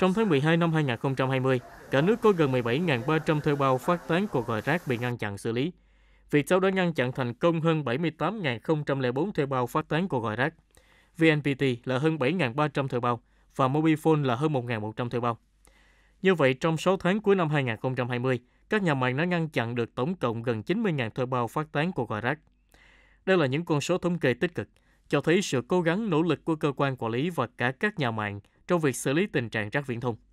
Trong tháng 12 năm 2020, cả nước có gần 17.300 thuê bao phát tán cuộc gọi rác bị ngăn chặn xử lý. việc sau đó ngăn chặn thành công hơn 78.004 thuê bao phát tán cuộc gọi rác. VNPT là hơn 7.300 thuê bao và Mobifone là hơn 1.100 thuê bao. Như vậy, trong 6 tháng cuối năm 2020, các nhà mạng đã ngăn chặn được tổng cộng gần 90.000 thuê bao phát tán cuộc gọi rác. Đây là những con số thống kê tích cực, cho thấy sự cố gắng nỗ lực của cơ quan quản lý và cả các nhà mạng trong việc xử lý tình trạng rác viễn thông.